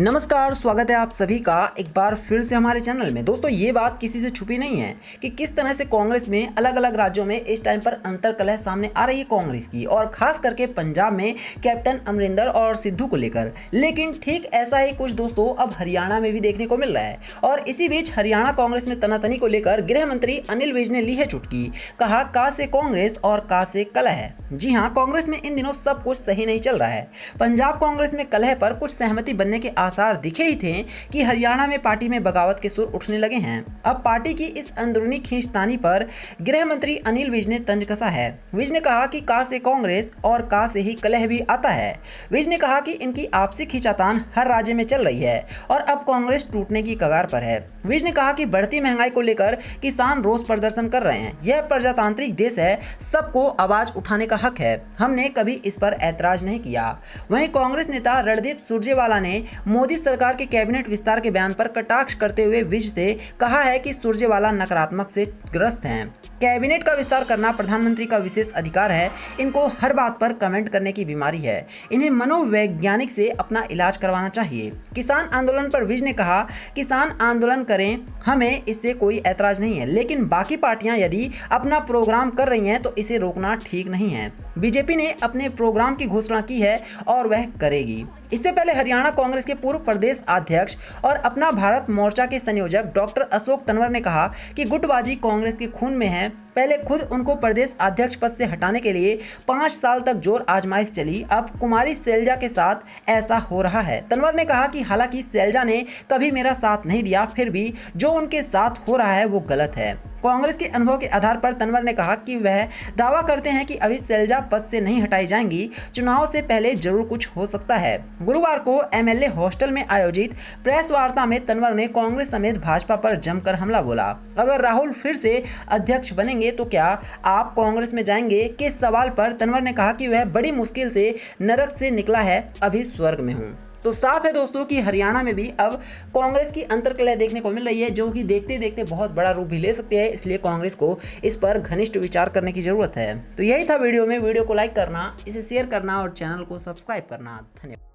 नमस्कार स्वागत है आप सभी का एक बार फिर से हमारे चैनल में दोस्तों ये बात किसी से छुपी नहीं है कि किस तरह से कांग्रेस में अलग अलग राज्यों में इस टाइम पर अंतर कलह सामने आ रही है कांग्रेस की और खास करके पंजाब में कैप्टन अमरिंदर और सिद्धू को लेकर लेकिन ठीक ऐसा ही कुछ दोस्तों अब हरियाणा में भी देखने को मिल रहा है और इसी बीच हरियाणा कांग्रेस में तनातनी को लेकर गृह मंत्री अनिल विज ने ली है चुटकी कहा का से कांग्रेस और का से कलह है जी हाँ कांग्रेस में इन दिनों सब कुछ सही नहीं चल रहा है पंजाब कांग्रेस में कलह पर कुछ सहमति बनने के आसार दिखे ही थे कि हरियाणा में पार्टी में बगावत के सुर उठने लगे हैं अब पार्टी की इस अंदरूनी खींचतानी पर गृह मंत्री अनिल विज ने तंज कसा है विज ने कहा कि का से कांग्रेस और का से ही कलह भी आता है विज ने कहा कि इनकी आपसी खींचातान हर राज्य में चल रही है और अब कांग्रेस टूटने की कगार पर है विज ने कहा कि बढ़ती महंगाई को लेकर किसान रोष प्रदर्शन कर रहे हैं यह प्रजातांत्रिक देश है सबको आवाज उठाने का हक है हमने कभी इस पर ऐतराज नहीं किया वहीं कांग्रेस नेता रणदीप सुरजेवाला ने मोदी सरकार के कैबिनेट विस्तार के बयान पर कटाक्ष करते हुए विज से कहा है कि सुरजेवाला नकारात्मक से ग्रस्त हैं कैबिनेट का विस्तार करना प्रधानमंत्री का विशेष अधिकार है इनको हर बात पर कमेंट करने की बीमारी है इन्हें मनोवैज्ञानिक से अपना इलाज करवाना चाहिए किसान आंदोलन पर विज ने कहा किसान आंदोलन करें हमें इससे कोई ऐतराज नहीं है लेकिन बाकी पार्टियां यदि अपना प्रोग्राम कर रही हैं तो इसे रोकना ठीक नहीं है बीजेपी ने अपने प्रोग्राम की घोषणा की है और वह करेगी इससे पहले हरियाणा कांग्रेस के पूर्व प्रदेश अध्यक्ष और अपना भारत मोर्चा के संयोजक डॉक्टर अशोक तनवर ने कहा कि गुटबाजी कांग्रेस के खून में है हैं पहले खुद उनको प्रदेश अध्यक्ष पद से हटाने के लिए पाँच साल तक जोर आजमाइश चली अब कुमारी सैलजा के साथ ऐसा हो रहा है तनवर ने कहा कि हालांकि सैलजा ने कभी मेरा साथ नहीं दिया फिर भी जो उनके साथ हो रहा है वो गलत है कांग्रेस के अनुभव के आधार पर तनवर ने कहा कि वह दावा करते हैं कि अभी सैलजा पद से नहीं हटाई जाएंगी चुनाव से पहले जरूर कुछ हो सकता है गुरुवार को एमएलए हॉस्टल में आयोजित प्रेस वार्ता में तनवर ने कांग्रेस समेत भाजपा पर जमकर हमला बोला अगर राहुल फिर से अध्यक्ष बनेंगे तो क्या आप कांग्रेस में जाएंगे के सवाल पर तनवर ने कहा कि वह बड़ी मुश्किल से नरक से निकला है अभी स्वर्ग में हूँ तो साफ है दोस्तों कि हरियाणा में भी अब कांग्रेस की अंतर्कलह देखने को मिल रही है जो कि देखते देखते बहुत बड़ा रूप भी ले सकती है इसलिए कांग्रेस को इस पर घनिष्ठ विचार करने की ज़रूरत है तो यही था वीडियो में वीडियो को लाइक करना इसे शेयर करना और चैनल को सब्सक्राइब करना धन्यवाद